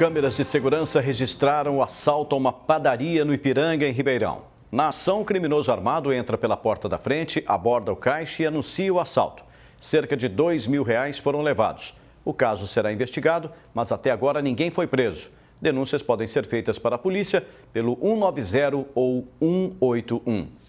Câmeras de segurança registraram o assalto a uma padaria no Ipiranga, em Ribeirão. Na ação, o criminoso armado entra pela porta da frente, aborda o caixa e anuncia o assalto. Cerca de dois mil reais foram levados. O caso será investigado, mas até agora ninguém foi preso. Denúncias podem ser feitas para a polícia pelo 190 ou 181.